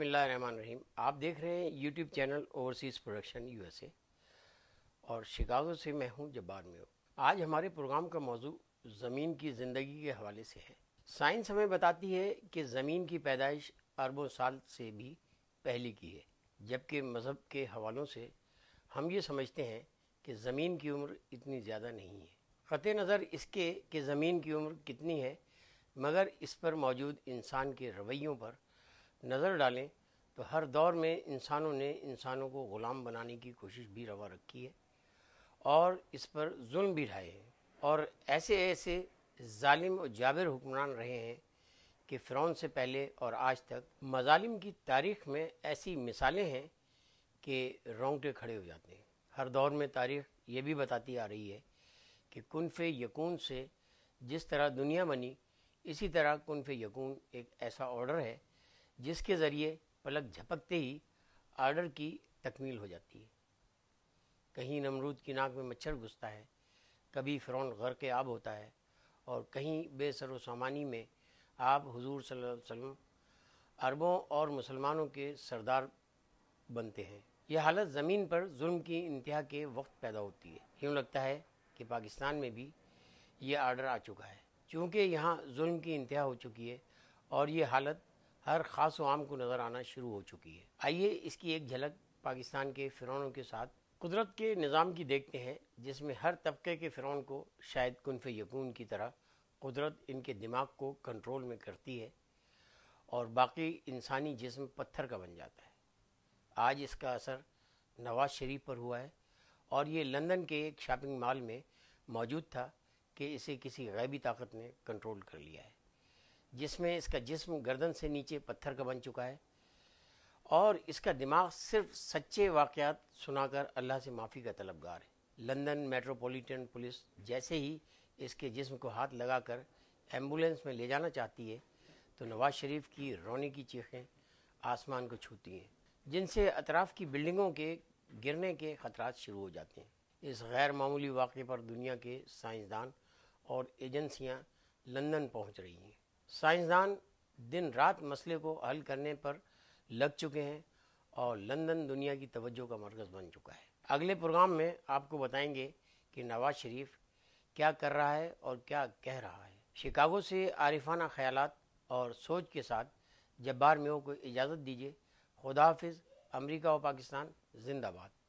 रही आप देख रहे हैं यूट्यूब चैनल ओवरसीज़ प्रोडक्शन ए और शिकागो से मैं हूं जब्बार में आज हमारे प्रोग्राम का मौजू ज़मीन की ज़िंदगी के हवाले से है साइंस हमें बताती है कि ज़मीन की पैदाइश अरबों साल से भी पहले की है जबकि मज़हब के हवालों से हम ये समझते हैं कि ज़मीन की उम्र इतनी ज़्यादा नहीं है ख़त नज़र इसके कि ज़मीन की उम्र कितनी है मगर इस पर मौजूद इंसान के रवैयों पर नज़र डालें तो हर दौर में इंसानों ने इंसानों को ग़ुलाम बनाने की कोशिश भी रवा रखी है और इस पर जुल्म भी ढाए हैं और ऐसे ऐसे जालिम और जाबिर हुक्मरान रहे हैं कि फ़िरौन से पहले और आज तक मजालिम की तारीख में ऐसी मिसालें हैं कि रोंगटे खड़े हो जाते हैं हर दौर में तारीख ये भी बताती आ रही है कि कनफ यकून से जिस तरह दुनिया बनी इसी तरह कनफ यकून एक ऐसा ऑर्डर है जिसके ज़रिए पलक झपकते ही आर्डर की तकमील हो जाती है कहीं नमरूद की नाक में मच्छर घुसता है कभी फ़िरौन घर के आब होता है और कहीं बेसर सामानी में आप हुजूर वसल्लम अरबों और मुसलमानों के सरदार बनते हैं यह हालत ज़मीन पर जुल्म की इंतहा के वक्त पैदा होती है यूँ लगता है कि पाकिस्तान में भी ये आर्डर आ चुका है चूँकि यहाँ जुल्म की इंतहा हो चुकी है और ये हालत हर खास वाम को नज़र आना शुरू हो चुकी है आइए इसकी एक झलक पाकिस्तान के फिरौनों के साथ कुदरत के निज़ाम की देखते हैं जिसमें हर तबके के फिरौन को शायद कनफ यकून की तरह कुदरत इनके दिमाग को कंट्रोल में करती है और बाकी इंसानी जिस्म पत्थर का बन जाता है आज इसका असर नवाज शरीफ पर हुआ है और ये लंदन के एक शॉपिंग मॉल में मौजूद था कि इसे किसी गैबी ताकत ने कंट्रोल कर लिया है जिसमें इसका जिस्म गर्दन से नीचे पत्थर का बन चुका है और इसका दिमाग सिर्फ सच्चे वाक़ात सुनाकर अल्लाह से माफ़ी का तलबगार है लंदन मेट्रोपॉलिटन पुलिस जैसे ही इसके जिस्म को हाथ लगाकर एम्बुलेंस में ले जाना चाहती है तो नवाज शरीफ की रोने की चीखें आसमान को छूती हैं जिनसे अतराफ़ की बिल्डिंगों के गिरने के ख़तरात शुरू हो जाते हैं इस गैर मामूली वाक़े पर दुनिया के साइंसदान और एजेंसियां लंदन पहुंच रही हैं साइंसदान दिन रात मसले को हल करने पर लग चुके हैं और लंदन दुनिया की तवज्जो का मरकज़ बन चुका है अगले प्रोग्राम में आपको बताएंगे कि नवाज शरीफ क्या कर रहा है और क्या कह रहा है शिकागो से आरिफाना ख्याल और सोच के साथ जब्बार मेो को इजाज़त दीजिए खुदाफिज अमरीका और पाकिस्तान जिंदाबाद